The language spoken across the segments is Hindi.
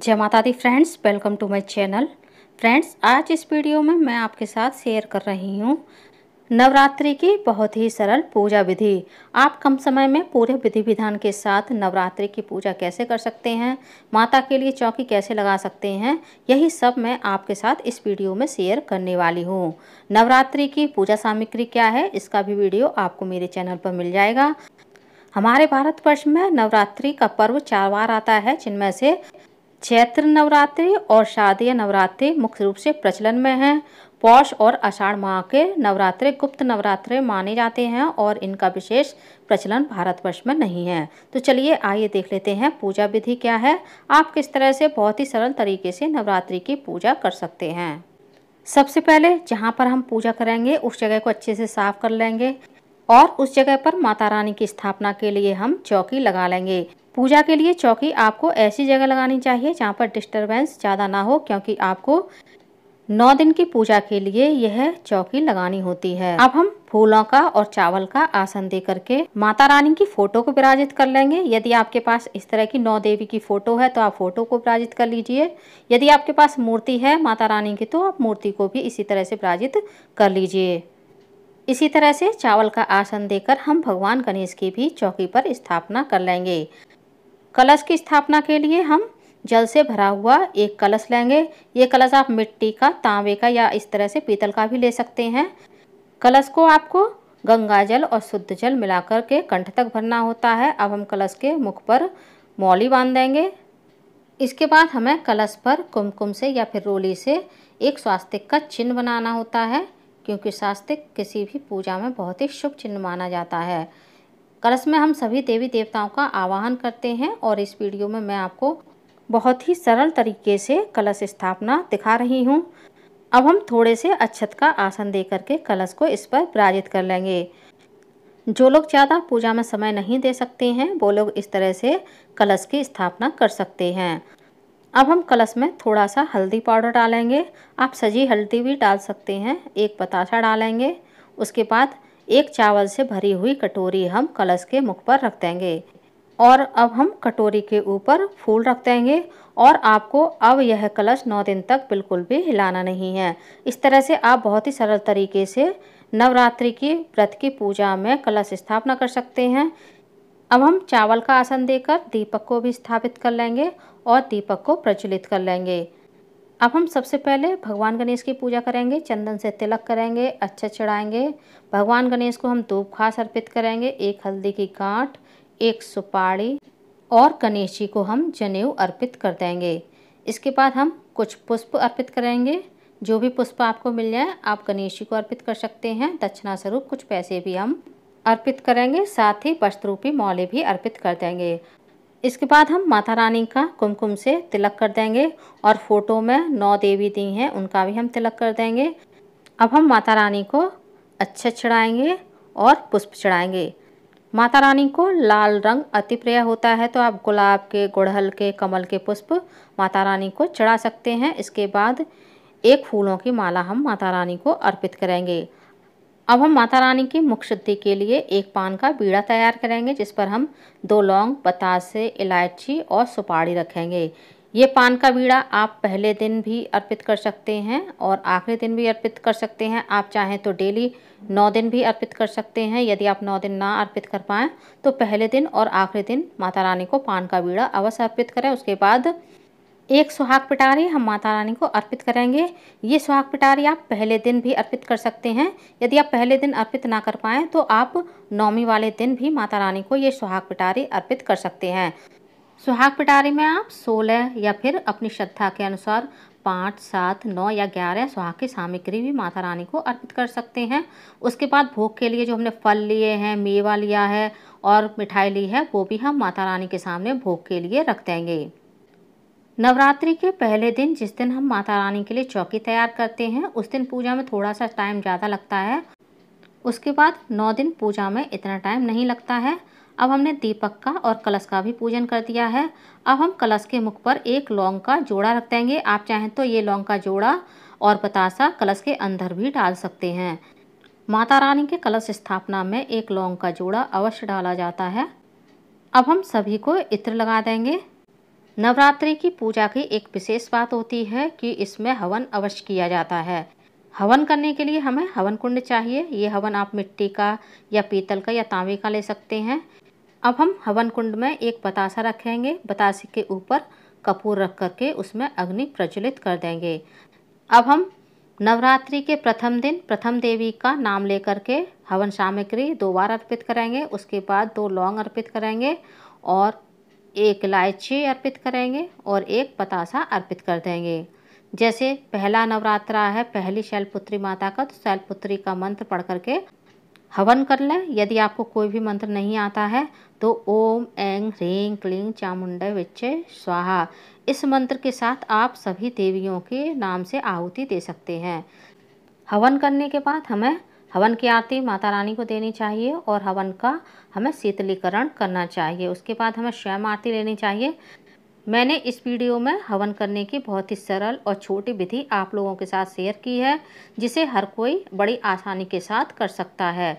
जय माता दी friends welcome to my channel friends आज इस वीडियो में मैं आपके साथ शेयर कर रही हूँ नवरात्रि की बहुत ही सरल पूजा विधि आप कम समय में पूरे विधि विधान के साथ नवरात्रि की पूजा कैसे कर सकते हैं माता के लिए चौकी कैसे लगा सकते हैं यही सब मैं आपके साथ इस वीडियो में शेयर करने वाली हूँ नवरात्रि की पूजा सामग्री क्या है इसका भी वीडियो आपको मेरे चैनल पर मिल जाएगा हमारे भारतवर्ष में नवरात्रि का पर्व चार बार आता है जिनमें से चैत्र नवरात्रि और शारदीय नवरात्रि मुख्य रूप से प्रचलन में हैं पौष और आषाढ़ माह के नवरात्रे गुप्त नवरात्रे माने जाते हैं और इनका विशेष प्रचलन भारतवर्ष में नहीं है तो चलिए आइए देख लेते हैं पूजा विधि क्या है आप किस तरह से बहुत ही सरल तरीके से नवरात्रि की पूजा कर सकते हैं सबसे पहले जहाँ पर हम पूजा करेंगे उस जगह को अच्छे से साफ कर लेंगे और उस जगह पर माता रानी की स्थापना के लिए हम चौकी लगा लेंगे पूजा के लिए चौकी आपको ऐसी जगह लगानी चाहिए जहाँ पर डिस्टरबेंस ज़्यादा ना हो क्योंकि आपको नौ दिन की पूजा के लिए यह चौकी लगानी होती है अब हम फूलों का और चावल का आसन दे करके माता रानी की फोटो को विराजित कर लेंगे यदि आपके पास इस तरह की नौ देवी की फोटो है तो आप फोटो को विराजित कर लीजिए यदि आपके पास मूर्ति है माता रानी की तो आप मूर्ति को भी इसी तरह से विराजित कर लीजिए इसी तरह से चावल का आसन देकर हम भगवान गणेश की भी चौकी पर स्थापना कर लेंगे कलश की स्थापना के लिए हम जल से भरा हुआ एक कलश लेंगे ये कलश आप मिट्टी का तांबे का या इस तरह से पीतल का भी ले सकते हैं कलश को आपको गंगा जल और शुद्ध जल मिलाकर के कंठ तक भरना होता है अब हम कलश के मुख पर मौली बांध देंगे इसके बाद हमें कलश पर कुमकुम से या फिर रोली से एक स्वास्तिक का चिन्ह बनाना होता है क्योंकि स्वास्तिक किसी भी पूजा में बहुत ही शुभ चिन्ह माना जाता है कलश में हम सभी देवी देवताओं का आवाहन करते हैं और इस वीडियो में मैं आपको बहुत ही सरल तरीके से कलश स्थापना दिखा रही हूँ अब हम थोड़े से अच्छत का आसन दे करके कलश को इस पर विराजित कर लेंगे जो लोग ज़्यादा पूजा में समय नहीं दे सकते हैं वो लोग इस तरह से कलश की स्थापना कर सकते हैं अब हम कलश में थोड़ा सा हल्दी पाउडर डालेंगे आप सजी हल्दी भी डाल सकते हैं एक पताशा डालेंगे उसके बाद एक चावल से भरी हुई कटोरी हम कलश के मुख पर रख देंगे और अब हम कटोरी के ऊपर फूल रख देंगे और आपको अब यह कलश नौ दिन तक बिल्कुल भी हिलाना नहीं है इस तरह से आप बहुत ही सरल तरीके से नवरात्रि की व्रत की पूजा में कलश स्थापना कर सकते हैं अब हम चावल का आसन देकर दीपक को भी स्थापित कर लेंगे और दीपक को प्रज्वलित कर लेंगे अब हम सबसे पहले भगवान गणेश की पूजा करेंगे चंदन से तिलक करेंगे अच्छा चढ़ाएंगे भगवान गणेश को हम धूप खास अर्पित करेंगे एक हल्दी की गांठ एक सुपारी और गणेश जी को हम जनेऊ अर्पित कर देंगे इसके बाद हम कुछ पुष्प अर्पित करेंगे जो भी पुष्प आपको मिल जाए आप गणेश जी को अर्पित कर सकते हैं दक्षिणा स्वरूप कुछ पैसे भी हम अर्पित करेंगे साथ ही वस्त्रूपी मौले भी अर्पित कर देंगे इसके बाद हम माता रानी का कुमकुम से तिलक कर देंगे और फोटो में नौ देवी दी हैं उनका भी हम तिलक कर देंगे अब हम माता रानी को अच्छे चढ़ाएंगे और पुष्प चढ़ाएंगे माता रानी को लाल रंग अति प्रिय होता है तो आप गुलाब के गुड़हल के कमल के पुष्प माता रानी को चढ़ा सकते हैं इसके बाद एक फूलों की माला हम माता रानी को अर्पित करेंगे अब हम माता रानी की मुख शुद्धि के लिए एक पान का बीड़ा तैयार करेंगे जिस पर हम दो लौंग बतासे इलायची और सुपारी रखेंगे ये पान का बीड़ा आप पहले दिन भी अर्पित कर सकते हैं और आखिरी दिन भी अर्पित कर सकते हैं आप चाहें तो डेली नौ दिन भी अर्पित कर सकते हैं यदि आप नौ दिन ना अर्पित कर पाएँ तो पहले दिन और आखिरी दिन माता रानी को पान का बीड़ा अवश्य अर्पित करें उसके बाद एक सुहाग पिटारी हम माता रानी को अर्पित करेंगे ये सुहाग पिटारी आप पहले दिन भी अर्पित कर सकते हैं यदि आप पहले दिन अर्पित ना कर पाएँ तो आप नौमी वाले दिन भी माता रानी को ये सुहाग पिटारी अर्पित कर सकते हैं सुहाग पिटारी में आप सोलह या फिर अपनी श्रद्धा के अनुसार पाँच सात नौ या ग्यारह सुहाग की सामग्री भी माता रानी को अर्पित कर सकते हैं उसके बाद भोग के लिए जो हमने फल लिए हैं मेवा लिया है और मिठाई ली है वो भी हम माता रानी के सामने भोग के लिए रख देंगे नवरात्रि के पहले दिन जिस दिन हम माता रानी के लिए चौकी तैयार करते हैं उस दिन पूजा में थोड़ा सा टाइम ज़्यादा लगता है उसके बाद नौ दिन पूजा में इतना टाइम नहीं लगता है अब हमने दीपक का और कलश का भी पूजन कर दिया है अब हम कलश के मुख पर एक लौंग का जोड़ा रख देंगे आप चाहें तो ये लौंग का जोड़ा और बतासा कलश के अंदर भी डाल सकते हैं माता रानी के कलश स्थापना में एक लौंग का जोड़ा अवश्य डाला जाता है अब हम सभी को इत्र लगा देंगे नवरात्रि की पूजा की एक विशेष बात होती है कि इसमें हवन अवश्य किया जाता है हवन करने के लिए हमें हवन कुंड चाहिए ये हवन आप मिट्टी का या पीतल का या तांबे का ले सकते हैं अब हम हवन कुंड में एक बतासा रखेंगे बतासे के ऊपर कपूर रख करके उसमें अग्नि प्रज्वलित कर देंगे अब हम नवरात्रि के प्रथम दिन प्रथम देवी का नाम लेकर के हवन सामग्री दो बार अर्पित करेंगे उसके बाद दो लौंग अर्पित करेंगे और एक लाइची अर्पित करेंगे और एक पतासा अर्पित कर देंगे जैसे पहला नवरात्रा है पहली शैलपुत्री माता का तो शैलपुत्री का मंत्र पढ़ करके हवन कर लें यदि आपको कोई भी मंत्र नहीं आता है तो ओम ऐंग ह्रीं क्लीं चामुंड विच्चे स्वाहा इस मंत्र के साथ आप सभी देवियों के नाम से आहुति दे सकते हैं हवन करने के बाद हमें हवन की आरती माता रानी को देनी चाहिए और हवन का हमें शीतलीकरण करना चाहिए उसके बाद हमें स्वयं आरती लेनी चाहिए मैंने इस वीडियो में हवन करने की बहुत ही सरल और छोटी विधि आप लोगों के साथ शेयर की है जिसे हर कोई बड़ी आसानी के साथ कर सकता है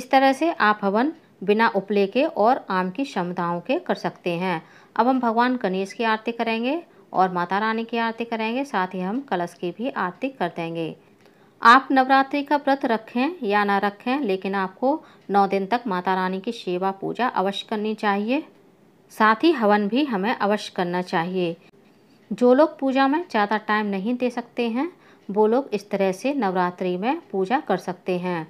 इस तरह से आप हवन बिना उपले के और आम की क्षमताओं के कर सकते हैं अब हम भगवान गणेश की आरती करेंगे और माता रानी की आरती करेंगे साथ ही हम कलश की भी आरती कर देंगे आप नवरात्रि का व्रत रखें या ना रखें लेकिन आपको नौ दिन तक माता रानी की सेवा पूजा अवश्य करनी चाहिए साथ ही हवन भी हमें अवश्य करना चाहिए जो लोग पूजा में ज़्यादा टाइम नहीं दे सकते हैं वो लोग इस तरह से नवरात्रि में पूजा कर सकते हैं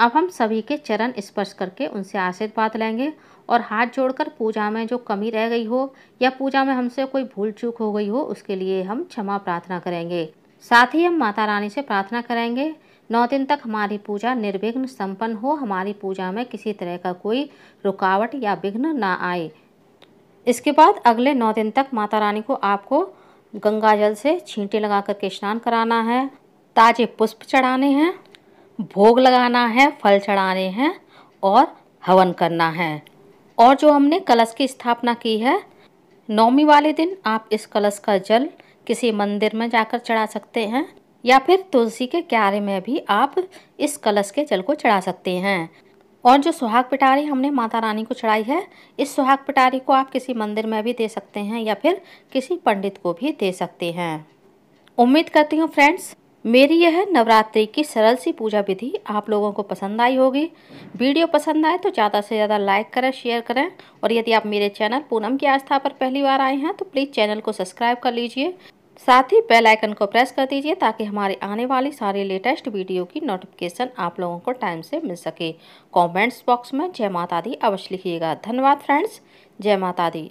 अब हम सभी के चरण स्पर्श करके उनसे आशीर्वाद लेंगे और हाथ जोड़कर पूजा में जो कमी रह गई हो या पूजा में हमसे कोई भूल चूक हो गई हो उसके लिए हम क्षमा प्रार्थना करेंगे साथ ही हम माता रानी से प्रार्थना करेंगे नौ दिन तक हमारी पूजा निर्विघ्न संपन्न हो हमारी पूजा में किसी तरह का कोई रुकावट या विघ्न ना आए इसके बाद अगले नौ दिन तक माता रानी को आपको गंगा जल से छींटे लगा करके स्नान कराना है ताजे पुष्प चढ़ाने हैं भोग लगाना है फल चढ़ाने हैं और हवन करना है और जो हमने कलश की स्थापना की है नौमी वाले दिन आप इस कलश का जल किसी मंदिर में जाकर चढ़ा सकते हैं या फिर तुलसी के क्यारे में भी आप इस कलश के जल को चढ़ा सकते हैं और जो सुहाग पिटारी हमने माता रानी को चढ़ाई है इस सुहाग पिटारी को आप किसी मंदिर में भी दे सकते हैं या फिर किसी पंडित को भी दे सकते हैं उम्मीद करती हूँ फ्रेंड्स मेरी यह नवरात्रि की सरल सी पूजा विधि आप लोगों को पसंद आई होगी वीडियो पसंद आए तो ज़्यादा से ज़्यादा लाइक करें शेयर करें और यदि आप मेरे चैनल पूनम की आस्था पर पहली बार आए हैं तो प्लीज़ चैनल को सब्सक्राइब कर लीजिए साथ ही बेल आइकन को प्रेस कर दीजिए ताकि हमारे आने वाली सारे लेटेस्ट वीडियो की नोटिफिकेशन आप लोगों को टाइम से मिल सके कमेंट्स बॉक्स में जय माता दी अवश्य लिखिएगा धन्यवाद फ्रेंड्स जय माता दी